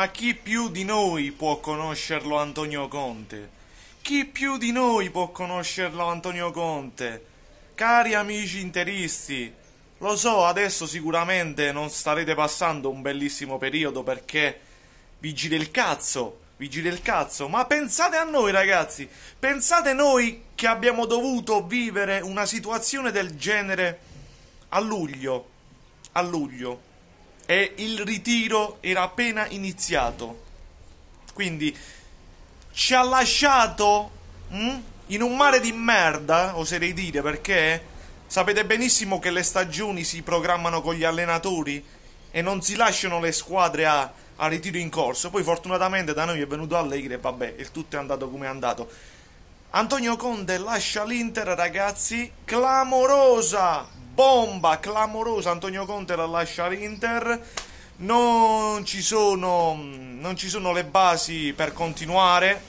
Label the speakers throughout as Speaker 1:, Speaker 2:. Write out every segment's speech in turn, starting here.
Speaker 1: Ma chi più di noi può conoscerlo Antonio Conte? Chi più di noi può conoscerlo Antonio Conte? Cari amici interisti, lo so, adesso sicuramente non starete passando un bellissimo periodo perché vi gira il cazzo, vi gira il cazzo, ma pensate a noi ragazzi, pensate noi che abbiamo dovuto vivere una situazione del genere a luglio, a luglio, e il ritiro era appena iniziato. Quindi ci ha lasciato mh, mm, in un mare di merda, oserei dire, perché sapete benissimo che le stagioni si programmano con gli allenatori e non si lasciano le squadre a, a ritiro in corso. Poi fortunatamente da noi è venuto Allegri e vabbè, il tutto è andato come è andato. Antonio Conte lascia l'Inter, ragazzi, clamorosa! bomba clamorosa Antonio Conte la lascia Inter. Non ci, sono, non ci sono le basi per continuare,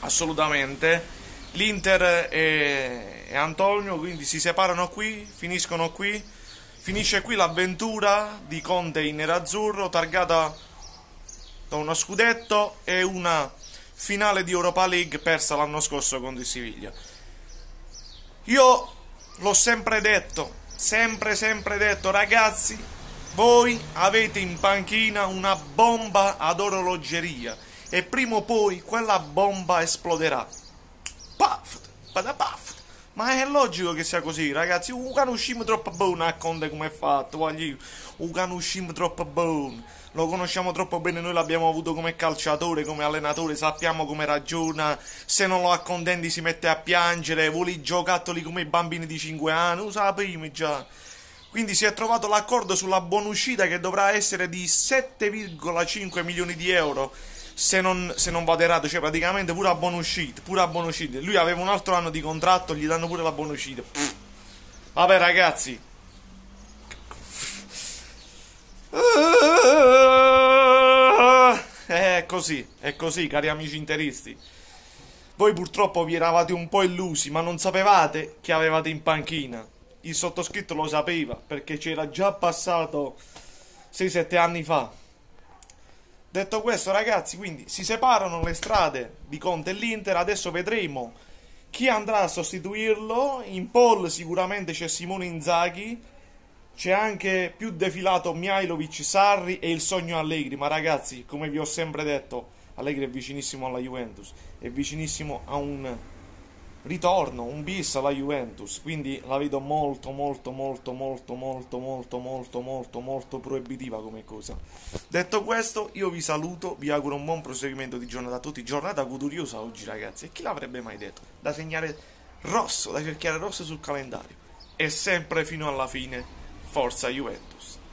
Speaker 1: assolutamente. L'Inter e, e Antonio quindi si separano qui, finiscono qui. Finisce qui l'avventura di Conte in nerazzurro, targata da uno scudetto e una finale di Europa League persa l'anno scorso contro il Siviglia. Io l'ho sempre detto, sempre sempre detto, ragazzi, voi avete in panchina una bomba ad orologeria e prima o poi quella bomba esploderà. Paf, padapaf. Ma è logico che sia così, ragazzi. Un canuscim troppo buono a eh, Conte come è fatto, guagli. Un troppo buono. Lo conosciamo troppo bene, noi l'abbiamo avuto come calciatore, come allenatore, sappiamo come ragiona. Se non lo accontenti si mette a piangere, vuole i giocattoli come i bambini di 5 anni, lo prima già. Quindi si è trovato l'accordo sulla buonuscita che dovrà essere di 7,5 milioni di euro se non, se non vado errato, cioè praticamente pure a buon uscita, pure a buon uscita. Lui aveva un altro anno di contratto, gli danno pure la buon uscita. Vabbè ragazzi. È così, è così cari amici interisti. Voi purtroppo vi eravate un po' illusi, ma non sapevate che avevate in panchina. Il sottoscritto lo sapeva perché c'era già passato 6-7 anni fa. Detto questo, ragazzi, quindi si separano le strade di Conte e l'Inter. Adesso vedremo chi andrà a sostituirlo. In poll sicuramente c'è Simone Inzaghi. C'è anche più defilato Mihailovic, Sarri e il sogno Allegri. Ma ragazzi, come vi ho sempre detto, Allegri è vicinissimo alla Juventus, è vicinissimo a un ritorno, un bis alla Juventus, quindi la vedo molto molto molto molto molto molto molto molto molto proibitiva come cosa. Detto questo, io vi saluto, vi auguro un buon proseguimento di giornata a tutti, giornata goduriosa oggi ragazzi, e chi l'avrebbe mai detto? Da segnare rosso, da cerchiare rosso sul calendario. E sempre fino alla fine, forza Juventus.